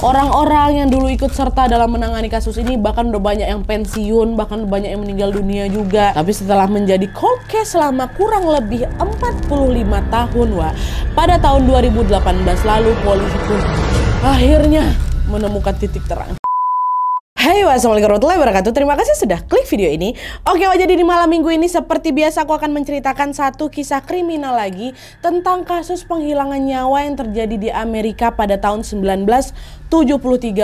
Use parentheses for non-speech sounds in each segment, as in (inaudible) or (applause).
orang-orang yang dulu ikut serta dalam menangani kasus ini bahkan udah banyak yang pensiun, bahkan banyak yang meninggal dunia juga. Tapi setelah menjadi cold case selama kurang lebih 45 tahun, wah pada tahun 2018 lalu polisi pun akhirnya menemukan titik terang. Hai, wassalamualaikum warahmatullahi wabarakatuh. Terima kasih sudah klik video ini. Oke, wah, jadi di malam minggu ini seperti biasa aku akan menceritakan satu kisah kriminal lagi tentang kasus penghilangan nyawa yang terjadi di Amerika pada tahun 1973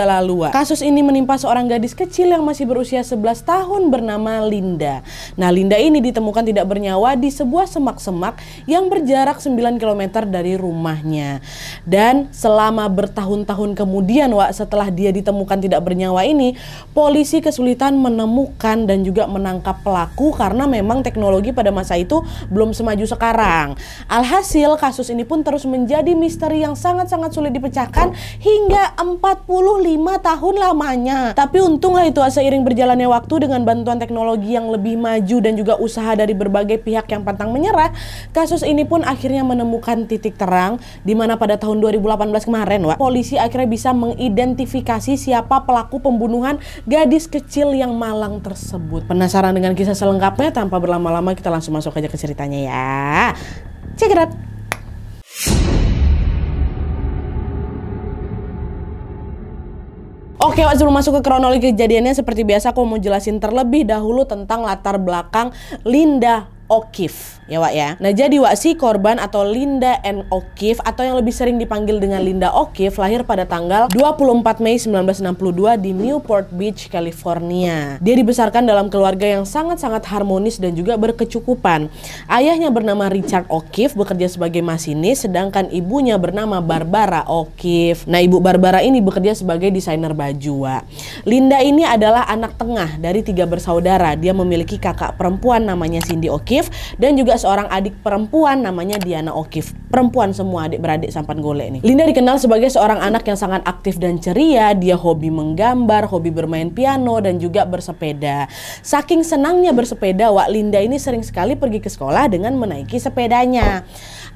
lalu. Kasus ini menimpa seorang gadis kecil yang masih berusia 11 tahun bernama Linda. Nah, Linda ini ditemukan tidak bernyawa di sebuah semak-semak yang berjarak 9 km dari rumahnya. Dan selama bertahun-tahun kemudian, Wak, setelah dia ditemukan tidak bernyawa ini, polisi kesulitan menemukan dan juga menangkap pelaku karena memang teknologi pada masa itu belum semaju sekarang. Alhasil kasus ini pun terus menjadi misteri yang sangat-sangat sulit dipecahkan hingga 45 tahun lamanya. Tapi untunglah itu seiring berjalannya waktu dengan bantuan teknologi yang lebih maju dan juga usaha dari berbagai pihak yang pantang menyerah, kasus ini pun akhirnya menemukan titik terang di mana pada tahun 2018 kemarin, Wak, polisi akhirnya bisa mengidentifikasi siapa pelaku pembunuhan dengan gadis kecil yang malang tersebut. Penasaran dengan kisah selengkapnya? Tanpa berlama-lama kita langsung masuk aja ke ceritanya ya. Check it out. Oke, sebelum masuk ke kronologi kejadiannya seperti biasa aku mau jelasin terlebih dahulu tentang latar belakang Linda O'Keefe ya Wak ya. Nah jadi Wak si korban atau Linda N. O'Keefe atau yang lebih sering dipanggil dengan Linda O'Keefe lahir pada tanggal 24 Mei 1962 di Newport Beach, California. Dia dibesarkan dalam keluarga yang sangat-sangat harmonis dan juga berkecukupan. Ayahnya bernama Richard O'Keefe bekerja sebagai masinis sedangkan ibunya bernama Barbara O'Keefe. Nah ibu Barbara ini bekerja sebagai desainer baju Wak. Linda ini adalah anak tengah dari tiga bersaudara. Dia memiliki kakak perempuan namanya Cindy O'Keefe O'Keefe dan juga seorang adik perempuan namanya Diana O'Keefe. Perempuan semua adik-beradik sampan golek ini. Linda dikenal sebagai seorang anak yang sangat aktif dan ceria, dia hobi menggambar, hobi bermain piano dan juga bersepeda. Saking senangnya bersepeda, Wak Linda ini sering sekali pergi ke sekolah dengan menaiki sepedanya.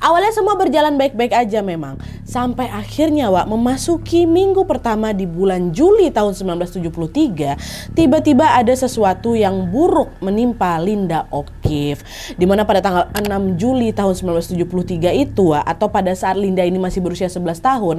Awalnya semua berjalan baik-baik aja memang. Sampai akhirnya Wak memasuki minggu pertama di bulan Juli tahun 1973, tiba-tiba ada sesuatu yang buruk menimpa Linda O'Keefe. Dimana pada tanggal 6 Juli tahun 1973 itu atau pada saat Linda ini masih berusia 11 tahun,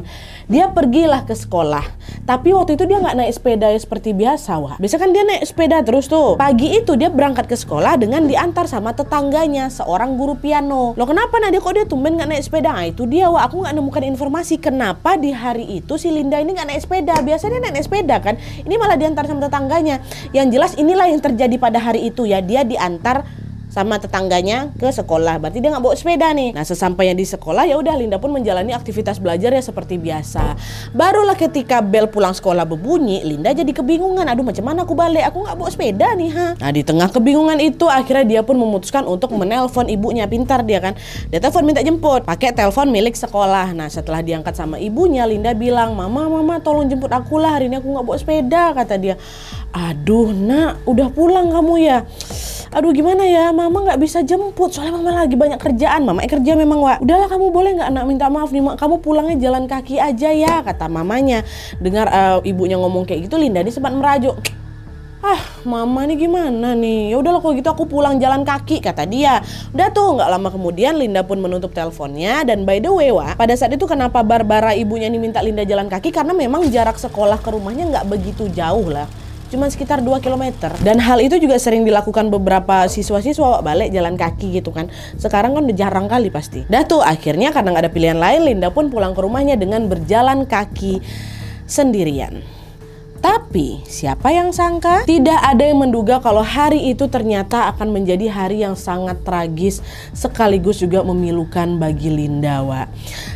dia pergilah ke sekolah. Tapi waktu itu dia nggak naik sepeda seperti biasa, wah. Biasa kan dia naik sepeda terus tuh. Pagi itu dia berangkat ke sekolah dengan diantar sama tetangganya, seorang guru piano. Loh kenapa Nadia kok dia tumben nggak naik sepeda? Nah, itu dia, wah Aku nggak nemukan informasi kenapa di hari itu si Linda ini nggak naik sepeda. Biasanya dia naik sepeda kan. Ini malah diantar sama tetangganya. Yang jelas inilah yang terjadi pada hari itu ya. Dia diantar sama tetangganya ke sekolah. Berarti dia nggak bawa sepeda nih. Nah sesampainya di sekolah ya udah Linda pun menjalani aktivitas belajar ya seperti biasa. Barulah ketika bel pulang sekolah berbunyi, Linda jadi kebingungan. Aduh macam mana aku balik? Aku nggak bawa sepeda nih ha. Nah di tengah kebingungan itu akhirnya dia pun memutuskan untuk menelpon ibunya. Pintar dia kan. Dia telepon minta jemput pakai telepon milik sekolah. Nah setelah diangkat sama ibunya, Linda bilang, Mama, Mama tolong jemput aku lah. Hari ini aku nggak bawa sepeda kata dia. Aduh nak udah pulang kamu ya aduh gimana ya mama nggak bisa jemput soalnya mama lagi banyak kerjaan mama eh, kerja memang wa udahlah kamu boleh nggak nak minta maaf nih kamu pulangnya jalan kaki aja ya kata mamanya dengar uh, ibunya ngomong kayak gitu Linda ini sempat merajuk ah mama nih gimana nih ya udahlah kalau gitu aku pulang jalan kaki kata dia udah tuh nggak lama kemudian Linda pun menutup teleponnya dan by the way wa pada saat itu kenapa Barbara ibunya ini minta Linda jalan kaki karena memang jarak sekolah ke rumahnya nggak begitu jauh lah cuma sekitar 2 km. Dan hal itu juga sering dilakukan beberapa siswa-siswa balik jalan kaki gitu kan. Sekarang kan udah jarang kali pasti. Dah tuh akhirnya kadang ada pilihan lain, Linda pun pulang ke rumahnya dengan berjalan kaki sendirian. Tapi siapa yang sangka? Tidak ada yang menduga kalau hari itu ternyata akan menjadi hari yang sangat tragis sekaligus juga memilukan bagi Linda, wa.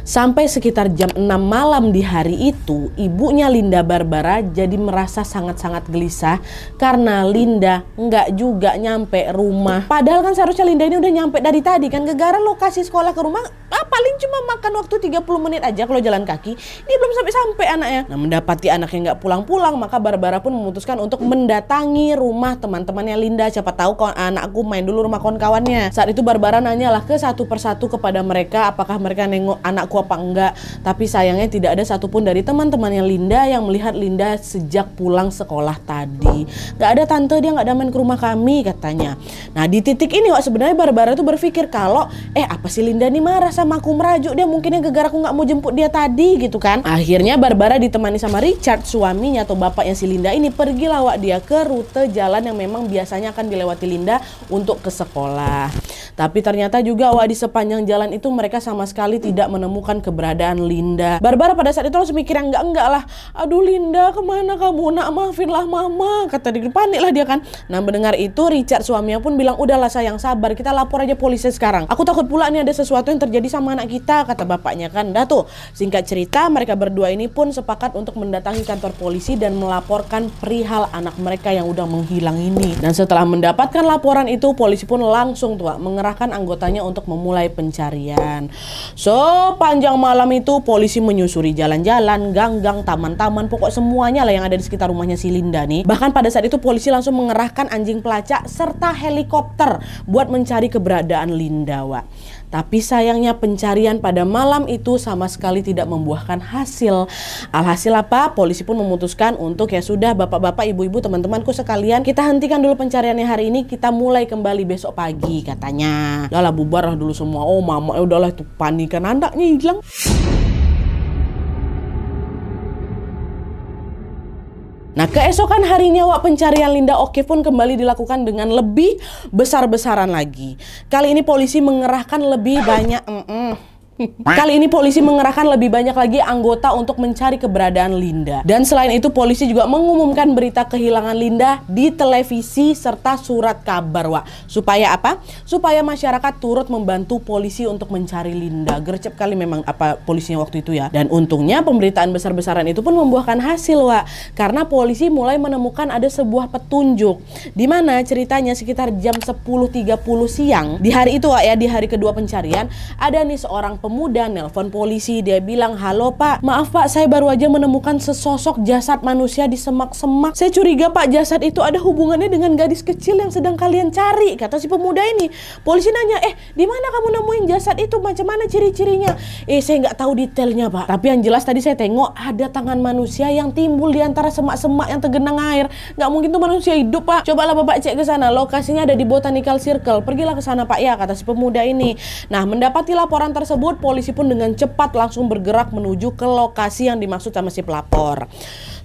Sampai sekitar jam 6 malam di hari itu, ibunya Linda Barbara jadi merasa sangat-sangat gelisah karena Linda nggak juga nyampe rumah. Padahal kan seharusnya Linda ini udah nyampe dari tadi kan gegara lokasi sekolah ke rumah ah, paling cuma makan waktu 30 menit aja kalau jalan kaki. Dia belum sampai-sampai anaknya. Nah, mendapati anaknya nggak pulang-pulang pulang, maka Barbara pun memutuskan untuk mendatangi rumah teman-temannya Linda. Siapa tahu anakku main dulu rumah kawan-kawannya. Saat itu Barbara nanyalah ke satu persatu kepada mereka apakah mereka nengok anakku apa enggak. Tapi sayangnya tidak ada satupun dari teman-temannya Linda yang melihat Linda sejak pulang sekolah tadi. Gak ada tante dia nggak ada main ke rumah kami katanya. Nah di titik ini kok sebenarnya Barbara tuh berpikir kalau eh apa sih Linda nih marah sama aku merajuk dia mungkinnya gegar aku nggak mau jemput dia tadi gitu kan. Akhirnya Barbara ditemani sama Richard suaminya atau bapaknya si Linda ini pergi lawak dia ke rute jalan yang memang biasanya akan dilewati Linda untuk ke sekolah. Tapi ternyata juga Wak di sepanjang jalan itu mereka sama sekali tidak menemukan keberadaan Linda. Barbara pada saat itu langsung mikir yang enggak-enggak lah. Aduh Linda kemana kamu nak maafin lah mama. Kata dia panik lah dia kan. Nah mendengar itu Richard suaminya pun bilang udahlah sayang sabar kita lapor aja polisi sekarang. Aku takut pula nih ada sesuatu yang terjadi sama anak kita kata bapaknya kan. Dah tuh singkat cerita mereka berdua ini pun sepakat untuk mendatangi kantor polisi dan melaporkan perihal anak mereka yang udah menghilang ini. Dan setelah mendapatkan laporan itu, polisi pun langsung tua mengerahkan anggotanya untuk memulai pencarian. So, panjang malam itu polisi menyusuri jalan-jalan, gang-gang, taman-taman, pokok semuanya lah yang ada di sekitar rumahnya si Linda nih. Bahkan pada saat itu polisi langsung mengerahkan anjing pelacak serta helikopter buat mencari keberadaan Linda, Wak. Tapi sayangnya pencarian pada malam itu sama sekali tidak membuahkan hasil. Alhasil apa? Polisi pun memutuskan untuk ya sudah bapak-bapak, ibu-ibu, teman-temanku sekalian kita hentikan dulu pencariannya hari ini. Kita mulai kembali besok pagi katanya. Udah lah lah dulu semua. Oh mama ya udahlah itu panikan anaknya hilang. Nah, keesokan harinya wak pencarian Linda Oke pun kembali dilakukan dengan lebih besar-besaran lagi. Kali ini polisi mengerahkan lebih banyak mm -mm, Kali ini polisi mengerahkan lebih banyak lagi anggota untuk mencari keberadaan Linda. Dan selain itu polisi juga mengumumkan berita kehilangan Linda di televisi serta surat kabar, Wak. Supaya apa? Supaya masyarakat turut membantu polisi untuk mencari Linda. Gercep kali memang apa polisinya waktu itu ya. Dan untungnya pemberitaan besar-besaran itu pun membuahkan hasil, Wak. Karena polisi mulai menemukan ada sebuah petunjuk. Di mana ceritanya sekitar jam 10.30 siang di hari itu, Wak ya, di hari kedua pencarian, ada nih seorang pemuda nelpon polisi. Dia bilang, halo pak, maaf pak, saya baru aja menemukan sesosok jasad manusia di semak-semak. Saya curiga pak, jasad itu ada hubungannya dengan gadis kecil yang sedang kalian cari, kata si pemuda ini. Polisi nanya, eh, di mana kamu nemuin jasad itu? Macam mana ciri-cirinya? Eh, saya nggak tahu detailnya pak. Tapi yang jelas tadi saya tengok ada tangan manusia yang timbul di antara semak-semak yang tergenang air. Nggak mungkin tuh manusia hidup pak. Cobalah bapak cek ke sana. Lokasinya ada di Botanical Circle. Pergilah ke sana pak ya, kata si pemuda ini. Nah, mendapati laporan tersebut, polisi pun dengan cepat langsung bergerak menuju ke lokasi yang dimaksud sama si pelapor.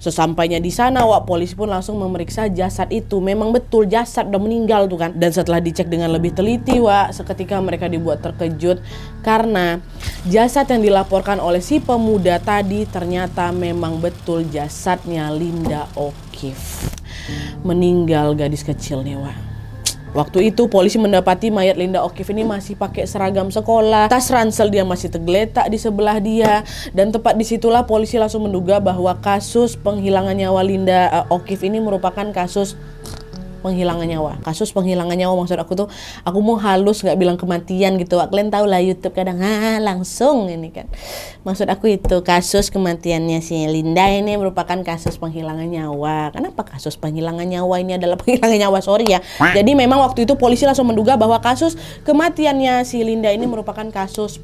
Sesampainya di sana, wak polisi pun langsung memeriksa jasad itu. Memang betul jasad udah meninggal tuh kan. Dan setelah dicek dengan lebih teliti, wak, seketika mereka dibuat terkejut karena jasad yang dilaporkan oleh si pemuda tadi ternyata memang betul jasadnya Linda O'Keefe. Meninggal gadis kecil nih, wak. Waktu itu polisi mendapati mayat Linda Okif ini masih pakai seragam sekolah, tas ransel dia masih tergeletak di sebelah dia, dan tepat disitulah polisi langsung menduga bahwa kasus penghilangan nyawa Linda uh, eh, Okif ini merupakan kasus penghilangan nyawa kasus penghilangan nyawa maksud aku tuh aku mau halus nggak bilang kematian gitu kalian tahu lah YouTube kadang ha ah, langsung ini kan maksud aku itu kasus kematiannya si Linda ini merupakan kasus penghilangan nyawa kenapa kasus penghilangan nyawa ini adalah (laughs) penghilangan nyawa sorry ya jadi memang waktu itu polisi langsung menduga bahwa kasus kematiannya si Linda ini merupakan kasus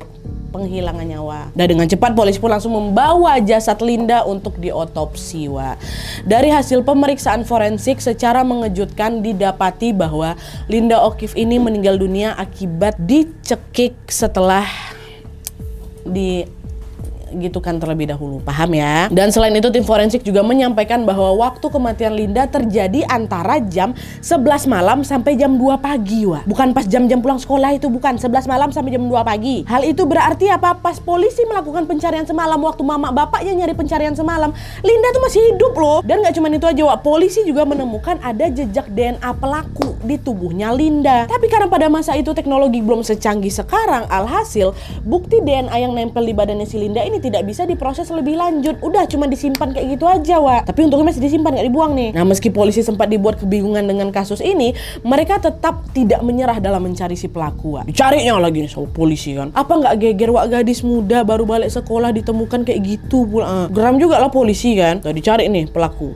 penghilangan nyawa. Dan dengan cepat polisi pun langsung membawa jasad Linda untuk diotopsi, wa. Dari hasil pemeriksaan forensik secara mengejutkan didapati bahwa Linda O'Keefe ini meninggal dunia akibat dicekik setelah di gitu kan terlebih dahulu. Paham ya? Dan selain itu tim forensik juga menyampaikan bahwa waktu kematian Linda terjadi antara jam 11 malam sampai jam 2 pagi, wah. Bukan pas jam-jam pulang sekolah itu bukan, 11 malam sampai jam 2 pagi. Hal itu berarti apa? Pas polisi melakukan pencarian semalam waktu mama bapaknya nyari pencarian semalam, Linda tuh masih hidup loh. Dan gak cuma itu aja, wah. Polisi juga menemukan ada jejak DNA pelaku di tubuhnya Linda. Tapi karena pada masa itu teknologi belum secanggih sekarang, alhasil bukti DNA yang nempel di badannya si Linda ini ini tidak bisa diproses lebih lanjut. Udah cuma disimpan kayak gitu aja, Wak. Tapi untungnya masih disimpan, nggak dibuang nih. Nah, meski polisi sempat dibuat kebingungan dengan kasus ini, mereka tetap tidak menyerah dalam mencari si pelaku, Wak. Dicarinya lagi nih sama polisi kan. Apa nggak geger, Wak, gadis muda baru balik sekolah ditemukan kayak gitu pula. Ah, geram juga lah polisi kan. Tadi dicari nih pelaku.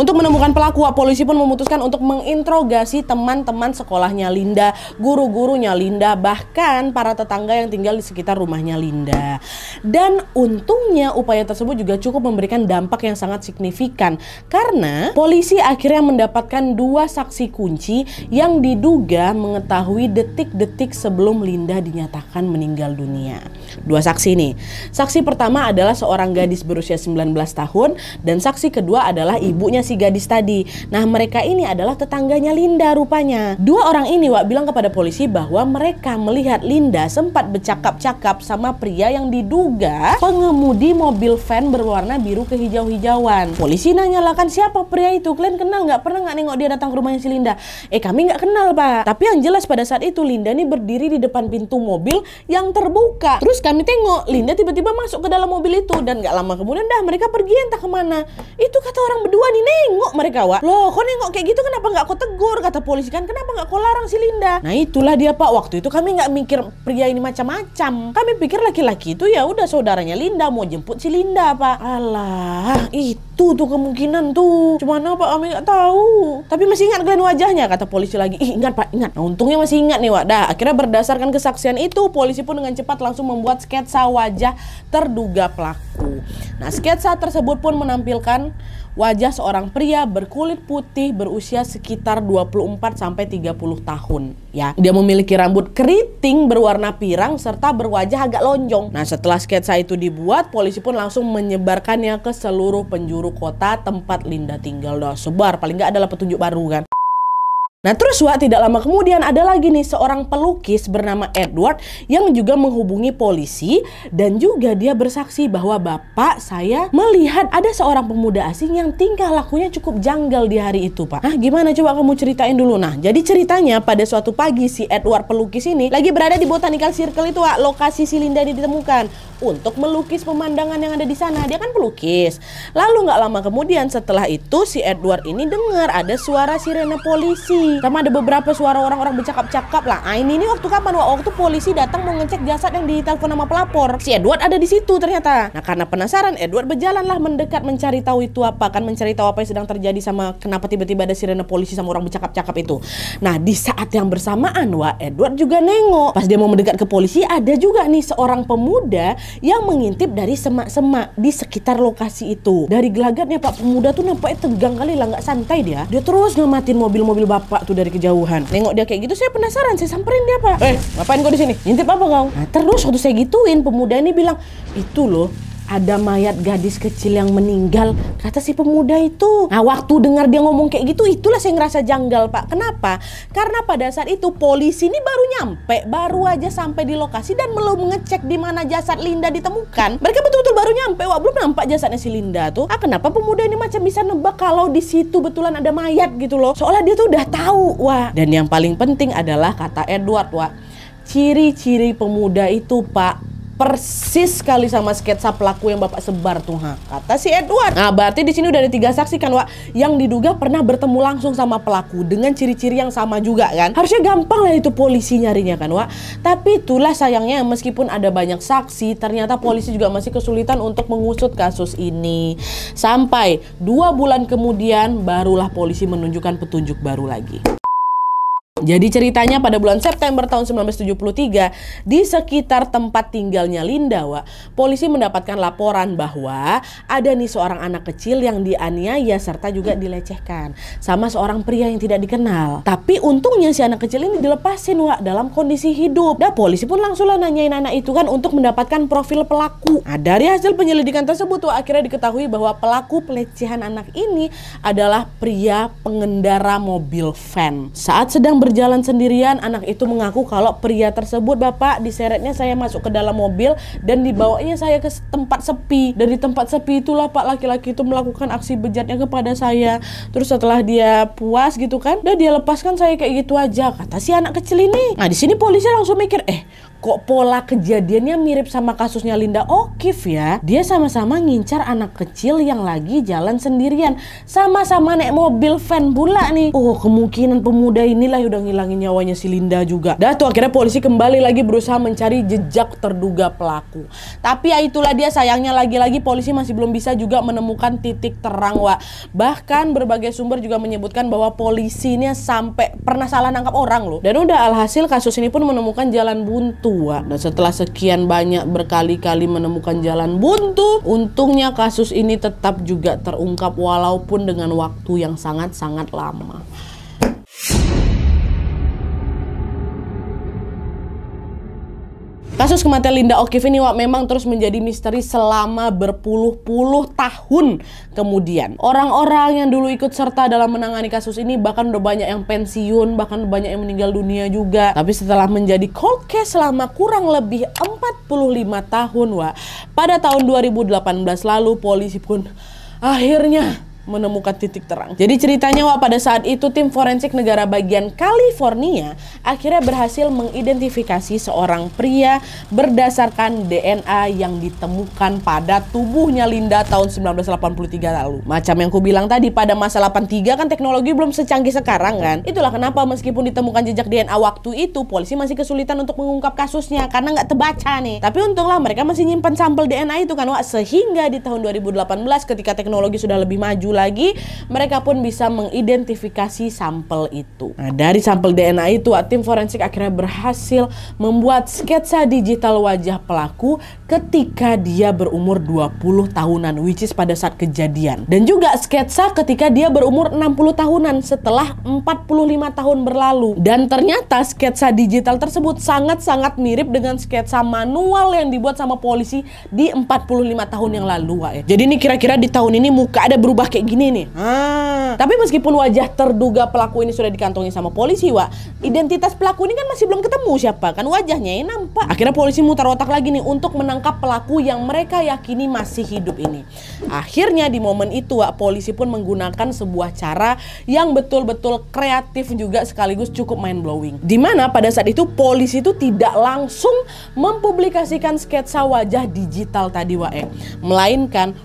Untuk menemukan pelaku, polisi pun memutuskan untuk menginterogasi teman-teman sekolahnya Linda, guru-gurunya Linda, bahkan para tetangga yang tinggal di sekitar rumahnya Linda. Dan untungnya upaya tersebut juga cukup memberikan dampak yang sangat signifikan karena polisi akhirnya mendapatkan dua saksi kunci yang diduga mengetahui detik-detik sebelum Linda dinyatakan meninggal dunia. Dua saksi ini. Saksi pertama adalah seorang gadis berusia 19 tahun dan saksi kedua adalah ibunya si gadis tadi. Nah, mereka ini adalah tetangganya Linda rupanya. Dua orang ini Wak bilang kepada polisi bahwa mereka melihat Linda sempat bercakap-cakap sama pria yang diduga pengemudi mobil van berwarna biru kehijau-hijauan. Polisi nanya lah kan siapa pria itu? Kalian kenal nggak? Pernah nggak nengok dia datang ke rumahnya si Linda? Eh kami nggak kenal pak. Tapi yang jelas pada saat itu Linda ini berdiri di depan pintu mobil yang terbuka. Terus kami tengok Linda tiba-tiba masuk ke dalam mobil itu dan nggak lama kemudian dah mereka pergi entah kemana. Itu kata orang berdua nih nih nengok mereka wak loh kok nengok kayak gitu kenapa nggak kau tegur kata polisi kan kenapa nggak kau larang si Linda nah itulah dia pak waktu itu kami nggak mikir pria ini macam-macam kami pikir laki-laki itu ya udah saudaranya Linda mau jemput si Linda pak alah itu tuh kemungkinan tuh cuman apa kami gak tahu tapi masih ingat kalian wajahnya kata polisi lagi ih ingat pak ingat nah untungnya masih ingat nih wak dah akhirnya berdasarkan kesaksian itu polisi pun dengan cepat langsung membuat sketsa wajah terduga pelaku nah sketsa tersebut pun menampilkan wajah seorang pria berkulit putih berusia sekitar 24 sampai 30 tahun ya. Dia memiliki rambut keriting berwarna pirang serta berwajah agak lonjong. Nah, setelah sketsa itu dibuat, polisi pun langsung menyebarkannya ke seluruh penjuru kota tempat Linda tinggal. Nah, sebar paling nggak adalah petunjuk baru kan. Nah terus Wak tidak lama kemudian ada lagi nih seorang pelukis bernama Edward yang juga menghubungi polisi dan juga dia bersaksi bahwa bapak saya melihat ada seorang pemuda asing yang tingkah lakunya cukup janggal di hari itu pak. Nah gimana coba kamu ceritain dulu nah jadi ceritanya pada suatu pagi si Edward pelukis ini lagi berada di Botanical Circle itu Wak lokasi si Linda ditemukan untuk melukis pemandangan yang ada di sana dia kan pelukis. Lalu nggak lama kemudian setelah itu si Edward ini dengar ada suara sirene polisi sama ada beberapa suara orang-orang bercakap-cakap lah nah ini ini waktu kapan waktu polisi datang mau ngecek jasad yang ditelepon nama pelapor si Edward ada di situ ternyata nah karena penasaran Edward berjalanlah mendekat mencari tahu itu apa kan mencari tahu apa yang sedang terjadi sama kenapa tiba-tiba ada sirene polisi sama orang bercakap-cakap itu nah di saat yang bersamaan Wah Edward juga nengok pas dia mau mendekat ke polisi ada juga nih seorang pemuda yang mengintip dari semak-semak di sekitar lokasi itu dari gelagatnya pak pemuda tuh nampaknya tegang kali lah nggak santai dia dia terus ngematin mobil-mobil bapak buka tuh dari kejauhan. Nengok dia kayak gitu, saya penasaran, saya samperin dia, Pak. Eh, ngapain kau di sini? Ngintip apa kau? Nah, terus waktu saya gituin, pemuda ini bilang, "Itu loh, ada mayat gadis kecil yang meninggal kata si pemuda itu nah waktu dengar dia ngomong kayak gitu itulah saya ngerasa janggal pak kenapa karena pada saat itu polisi ini baru nyampe baru aja sampai di lokasi dan belum mengecek di mana jasad Linda ditemukan mereka betul-betul baru nyampe wah belum nampak jasadnya si Linda tuh ah kenapa pemuda ini macam bisa nebak kalau di situ betulan ada mayat gitu loh seolah dia tuh udah tahu wah dan yang paling penting adalah kata Edward wah ciri-ciri pemuda itu pak persis sekali sama sketsa pelaku yang Bapak sebar tuh, ha. kata si Edward. Nah, berarti di sini udah ada tiga saksi kan, Wak, yang diduga pernah bertemu langsung sama pelaku dengan ciri-ciri yang sama juga kan. Harusnya gampang lah itu polisi nyarinya kan, Wak. Tapi itulah sayangnya meskipun ada banyak saksi, ternyata polisi juga masih kesulitan untuk mengusut kasus ini. Sampai dua bulan kemudian barulah polisi menunjukkan petunjuk baru lagi. Jadi ceritanya pada bulan September tahun 1973, di sekitar tempat tinggalnya Linda, wak polisi mendapatkan laporan bahwa ada nih seorang anak kecil yang dianiaya serta juga dilecehkan sama seorang pria yang tidak dikenal. Tapi untungnya si anak kecil ini dilepasin Wak dalam kondisi hidup. Nah polisi pun langsung nanyain anak itu kan untuk mendapatkan profil pelaku. Nah dari hasil penyelidikan tersebut Wak akhirnya diketahui bahwa pelaku pelecehan anak ini adalah pria pengendara mobil van. Saat sedang ber berjalan sendirian, anak itu mengaku kalau pria tersebut, Bapak, diseretnya saya masuk ke dalam mobil dan dibawanya saya ke tempat sepi. Dari tempat sepi itulah Pak laki-laki itu melakukan aksi bejatnya kepada saya. Terus setelah dia puas gitu kan, udah dia lepaskan saya kayak gitu aja. Kata si anak kecil ini. Nah, di sini polisi langsung mikir, "Eh, kok pola kejadiannya mirip sama kasusnya Linda O'Keefe ya. Dia sama-sama ngincar anak kecil yang lagi jalan sendirian. Sama-sama naik mobil van pula nih. Oh kemungkinan pemuda inilah yang udah ngilangin nyawanya si Linda juga. Dah tuh akhirnya polisi kembali lagi berusaha mencari jejak terduga pelaku. Tapi ya itulah dia sayangnya lagi-lagi polisi masih belum bisa juga menemukan titik terang wa. Bahkan berbagai sumber juga menyebutkan bahwa polisinya sampai pernah salah nangkap orang loh. Dan udah alhasil kasus ini pun menemukan jalan buntu tua dan setelah sekian banyak berkali-kali menemukan jalan buntu, untungnya kasus ini tetap juga terungkap walaupun dengan waktu yang sangat-sangat lama. Kasus kematian Linda O'Keefe ini Wak, memang terus menjadi misteri selama berpuluh-puluh tahun kemudian. Orang-orang yang dulu ikut serta dalam menangani kasus ini bahkan udah banyak yang pensiun, bahkan banyak yang meninggal dunia juga. Tapi setelah menjadi cold case selama kurang lebih 45 tahun, Wak, pada tahun 2018 lalu polisi pun akhirnya menemukan titik terang. Jadi ceritanya wah pada saat itu tim forensik negara bagian California akhirnya berhasil mengidentifikasi seorang pria berdasarkan DNA yang ditemukan pada tubuhnya Linda tahun 1983 lalu. Macam yang ku bilang tadi pada masa 83 kan teknologi belum secanggih sekarang kan. Itulah kenapa meskipun ditemukan jejak DNA waktu itu polisi masih kesulitan untuk mengungkap kasusnya karena nggak terbaca nih. Tapi untunglah mereka masih nyimpan sampel DNA itu kan wah sehingga di tahun 2018 ketika teknologi sudah lebih maju lagi, mereka pun bisa mengidentifikasi sampel itu. Nah, dari sampel DNA itu, tim forensik akhirnya berhasil membuat sketsa digital wajah pelaku ketika dia berumur 20 tahunan, which is pada saat kejadian. Dan juga sketsa ketika dia berumur 60 tahunan setelah 45 tahun berlalu. Dan ternyata sketsa digital tersebut sangat-sangat mirip dengan sketsa manual yang dibuat sama polisi di 45 tahun yang lalu. Wak, ya. Jadi ini kira-kira di tahun ini muka ada berubah kayak kayak gini nih. Ah. Tapi meskipun wajah terduga pelaku ini sudah dikantongi sama polisi, Wak, identitas pelaku ini kan masih belum ketemu siapa kan wajahnya ini nampak. Akhirnya polisi mutar otak lagi nih untuk menangkap pelaku yang mereka yakini masih hidup ini. Akhirnya di momen itu, Wak, polisi pun menggunakan sebuah cara yang betul-betul kreatif juga sekaligus cukup mind blowing. Dimana pada saat itu polisi itu tidak langsung mempublikasikan sketsa wajah digital tadi, Wak, eh. melainkan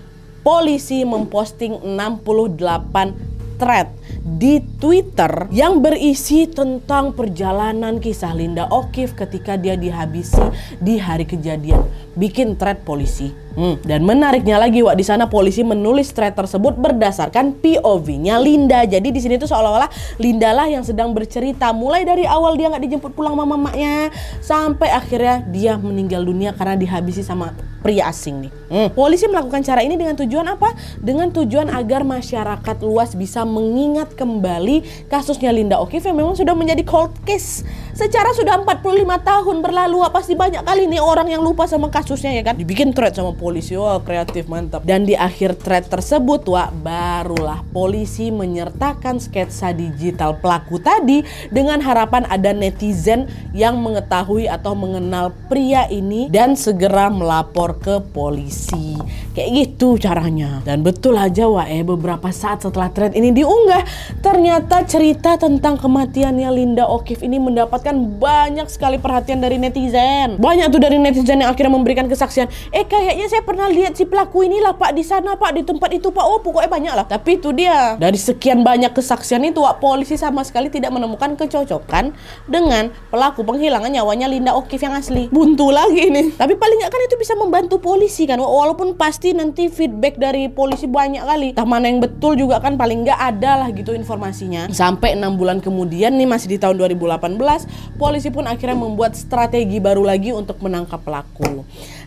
polisi memposting 68 thread di Twitter yang berisi tentang perjalanan kisah Linda Okif ketika dia dihabisi di hari kejadian. Bikin thread polisi. Hmm. Dan menariknya lagi, Wak, di sana polisi menulis thread tersebut berdasarkan POV-nya Linda. Jadi di sini tuh seolah-olah Linda lah yang sedang bercerita. Mulai dari awal dia nggak dijemput pulang mama mamanya, sampai akhirnya dia meninggal dunia karena dihabisi sama pria asing nih. Hmm. Polisi melakukan cara ini dengan tujuan apa? Dengan tujuan agar masyarakat luas bisa mengingat mengingat kembali kasusnya Linda Okiv yang memang sudah menjadi cold case secara sudah 45 tahun berlalu apa sih banyak kali nih orang yang lupa sama kasusnya ya kan dibikin thread sama polisi wah kreatif mantap dan di akhir thread tersebut wah barulah polisi menyertakan sketsa digital pelaku tadi dengan harapan ada netizen yang mengetahui atau mengenal pria ini dan segera melapor ke polisi kayak gitu caranya dan betul aja wah eh beberapa saat setelah thread ini diunggah ternyata cerita tentang kematiannya Linda O'Keefe ini mendapat mendapatkan banyak sekali perhatian dari netizen. Banyak tuh dari netizen yang akhirnya memberikan kesaksian. Eh kayaknya saya pernah lihat si pelaku inilah Pak di sana Pak di tempat itu Pak. Oh pokoknya banyak lah. Tapi itu dia dari sekian banyak kesaksian itu Wak polisi sama sekali tidak menemukan kecocokan dengan pelaku penghilangan nyawanya Linda Okif yang asli. Buntu lagi nih. Tapi paling nggak kan itu bisa membantu polisi kan. Walaupun pasti nanti feedback dari polisi banyak kali. Tak mana yang betul juga kan paling nggak ada lah gitu informasinya. Sampai enam bulan kemudian nih masih di tahun 2018 polisi pun akhirnya membuat strategi baru lagi untuk menangkap pelaku.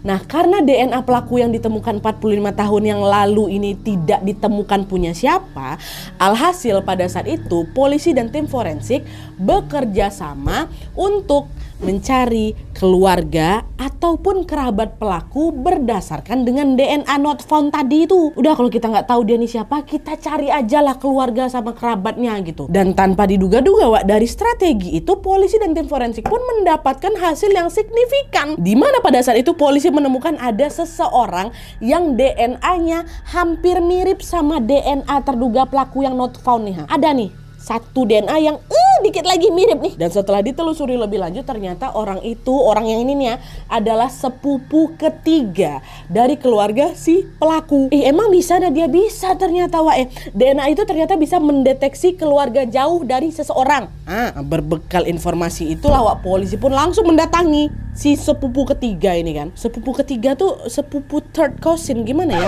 Nah, karena DNA pelaku yang ditemukan 45 tahun yang lalu ini tidak ditemukan punya siapa, alhasil pada saat itu polisi dan tim forensik bekerja sama untuk mencari keluarga ataupun kerabat pelaku berdasarkan dengan DNA not found tadi itu. Udah kalau kita nggak tahu dia ini siapa, kita cari aja lah keluarga sama kerabatnya gitu. Dan tanpa diduga-duga, Wak, dari strategi itu polisi dan tim forensik pun mendapatkan hasil yang signifikan. Dimana pada saat itu polisi menemukan ada seseorang yang DNA-nya hampir mirip sama DNA terduga pelaku yang not found nih. Ha. Ada nih satu DNA yang uh, dikit lagi mirip nih. Dan setelah ditelusuri lebih lanjut ternyata orang itu, orang yang ini nih ya, adalah sepupu ketiga dari keluarga si pelaku. Ih emang bisa nah dia bisa ternyata wa Eh, DNA itu ternyata bisa mendeteksi keluarga jauh dari seseorang. Ah, berbekal informasi itulah Wak polisi pun langsung mendatangi si sepupu ketiga ini kan. Sepupu ketiga tuh sepupu third cousin gimana ya?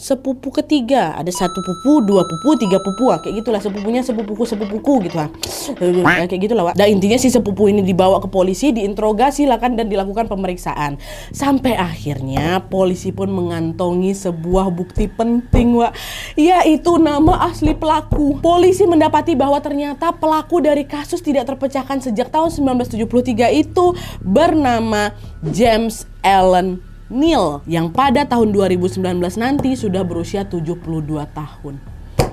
sepupu ketiga ada satu pupu dua pupu tiga pupu ah. kayak gitulah sepupunya sepupuku sepupuku gitu ah eh, kayak gitulah wak. Dan nah, intinya si sepupu ini dibawa ke polisi diinterogasi lah kan dan dilakukan pemeriksaan sampai akhirnya polisi pun mengantongi sebuah bukti penting wak yaitu nama asli pelaku polisi mendapati bahwa ternyata pelaku dari kasus tidak terpecahkan sejak tahun 1973 itu bernama James Allen Neil yang pada tahun 2019 nanti sudah berusia 72 tahun.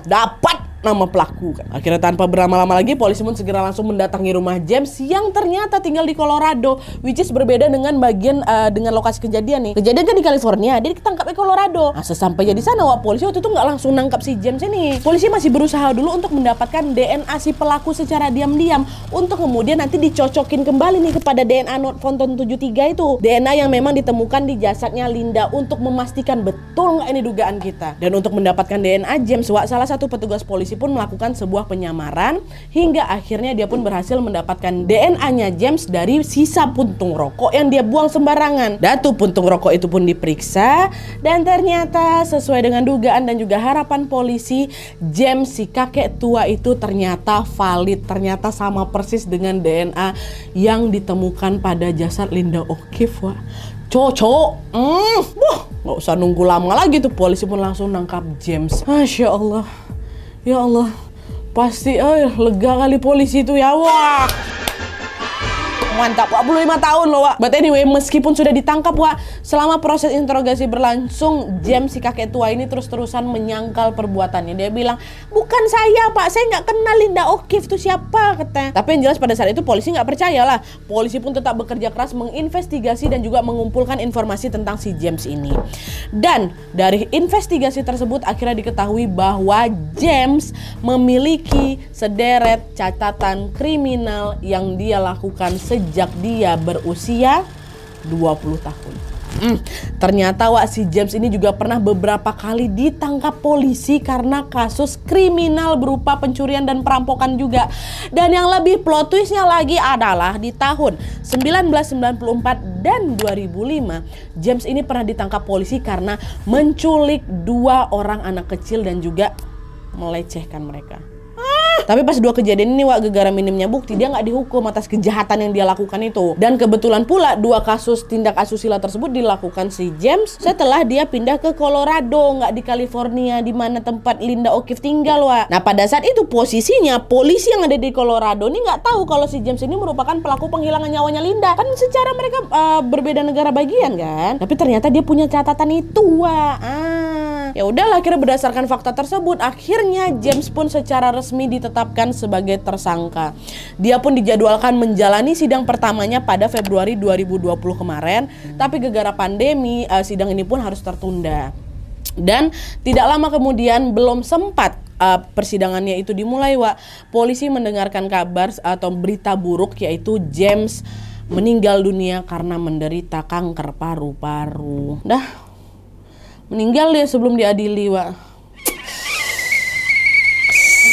Dapat nama pelaku. kan Akhirnya tanpa berlama-lama lagi polisi pun segera langsung mendatangi rumah James yang ternyata tinggal di Colorado, which is berbeda dengan bagian uh, dengan lokasi kejadian nih. Kejadian kan di California, dia ditangkap di Colorado. Nah, sesampainya di sana, wah polisi waktu itu nggak langsung nangkap si James ini. Polisi masih berusaha dulu untuk mendapatkan DNA si pelaku secara diam-diam untuk kemudian nanti dicocokin kembali nih kepada DNA Fonton 73 itu. DNA yang memang ditemukan di jasadnya Linda untuk memastikan betul nggak ini dugaan kita. Dan untuk mendapatkan DNA James, wah salah satu petugas polisi polisi pun melakukan sebuah penyamaran hingga akhirnya dia pun berhasil mendapatkan DNA-nya James dari sisa puntung rokok yang dia buang sembarangan. Datu puntung rokok itu pun diperiksa dan ternyata sesuai dengan dugaan dan juga harapan polisi, James si kakek tua itu ternyata valid, ternyata sama persis dengan DNA yang ditemukan pada jasad Linda O'Keefe. Wah, cocok. Mm, wah, nggak usah nunggu lama lagi tuh polisi pun langsung nangkap James. Masya Allah ya Allah pasti eh lega kali polisi itu ya wah Mantap, Wak. 25 tahun loh, Wak. But anyway, meskipun sudah ditangkap, Wak, selama proses interogasi berlangsung, James si kakek tua ini terus-terusan menyangkal perbuatannya. Dia bilang, bukan saya, Pak. Saya nggak kenal Linda O'Keefe itu siapa, katanya. Tapi yang jelas pada saat itu polisi nggak percaya lah. Polisi pun tetap bekerja keras menginvestigasi dan juga mengumpulkan informasi tentang si James ini. Dan dari investigasi tersebut akhirnya diketahui bahwa James memiliki sederet catatan kriminal yang dia lakukan sejak sejak dia berusia 20 tahun. Hmm, ternyata Wak si James ini juga pernah beberapa kali ditangkap polisi karena kasus kriminal berupa pencurian dan perampokan juga. Dan yang lebih plot twistnya lagi adalah di tahun 1994 dan 2005 James ini pernah ditangkap polisi karena menculik dua orang anak kecil dan juga melecehkan mereka. Tapi pas dua kejadian ini Wak gegara minimnya bukti dia nggak dihukum atas kejahatan yang dia lakukan itu. Dan kebetulan pula dua kasus tindak asusila tersebut dilakukan si James setelah dia pindah ke Colorado, nggak di California di mana tempat Linda O'Keefe tinggal Wak. Nah pada saat itu posisinya polisi yang ada di Colorado ini nggak tahu kalau si James ini merupakan pelaku penghilangan nyawanya Linda. Kan secara mereka uh, berbeda negara bagian kan. Tapi ternyata dia punya catatan itu Wak. Ah. Ya udahlah akhirnya berdasarkan fakta tersebut akhirnya James pun secara resmi ditetapkan sebagai tersangka. Dia pun dijadwalkan menjalani sidang pertamanya pada Februari 2020 kemarin, tapi gegara pandemi uh, sidang ini pun harus tertunda. Dan tidak lama kemudian belum sempat uh, persidangannya itu dimulai, Wak. Polisi mendengarkan kabar atau berita buruk yaitu James meninggal dunia karena menderita kanker paru-paru. Dah, meninggal dia sebelum diadili wa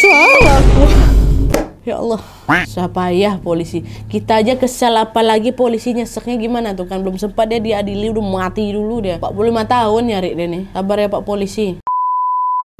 salahku ya Allah siapa ya polisi kita aja kesel apalagi polisinya seknya gimana tuh kan belum sempat dia diadili udah mati dulu dia 45 tahun nyari dia nih sabar ya pak polisi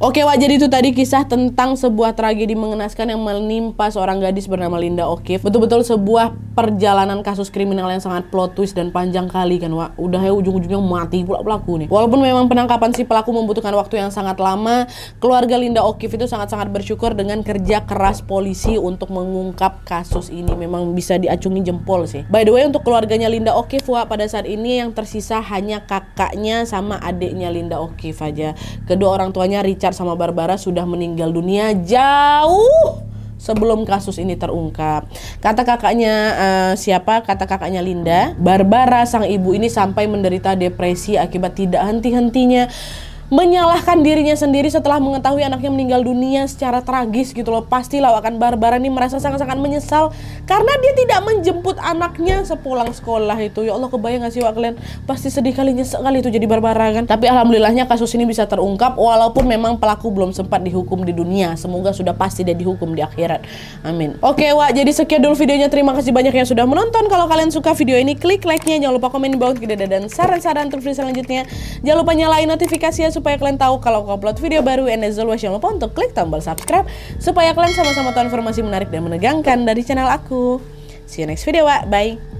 Oke Wak, jadi itu tadi kisah tentang sebuah tragedi mengenaskan yang menimpa seorang gadis bernama Linda O'Keefe. Betul-betul sebuah perjalanan kasus kriminal yang sangat plot twist dan panjang kali kan Wak. Udah ya ujung-ujungnya mati pula pelaku nih. Walaupun memang penangkapan si pelaku membutuhkan waktu yang sangat lama, keluarga Linda O'Keefe itu sangat-sangat bersyukur dengan kerja keras polisi untuk mengungkap kasus ini. Memang bisa diacungi jempol sih. By the way, untuk keluarganya Linda O'Keefe Wak, pada saat ini yang tersisa hanya kakaknya sama adiknya Linda O'Keefe aja. Kedua orang tuanya Richard Richard sama Barbara sudah meninggal dunia jauh sebelum kasus ini terungkap. Kata kakaknya uh, siapa? Kata kakaknya Linda, Barbara sang ibu ini sampai menderita depresi akibat tidak henti-hentinya menyalahkan dirinya sendiri setelah mengetahui anaknya meninggal dunia secara tragis gitu loh. Pasti lawakan Barbara ini merasa sangat-sangat menyesal karena dia tidak menjemput anaknya sepulang sekolah itu. Ya Allah kebayang gak sih Wak kalian? Pasti sedih kali nyesek kali itu jadi Barbara kan. Tapi alhamdulillahnya kasus ini bisa terungkap walaupun memang pelaku belum sempat dihukum di dunia. Semoga sudah pasti dia dihukum di akhirat. Amin. Oke Wak, jadi sekian dulu videonya. Terima kasih banyak yang sudah menonton. Kalau kalian suka video ini klik like-nya. Jangan lupa komen di bawah dan saran-saran untuk video selanjutnya. Jangan lupa nyalain notifikasinya supaya kalian tahu kalau aku upload video baru. And as always jangan lupa untuk klik tombol subscribe supaya kalian sama-sama tahu informasi menarik dan menegangkan dari channel aku. See you next video, wa. Bye.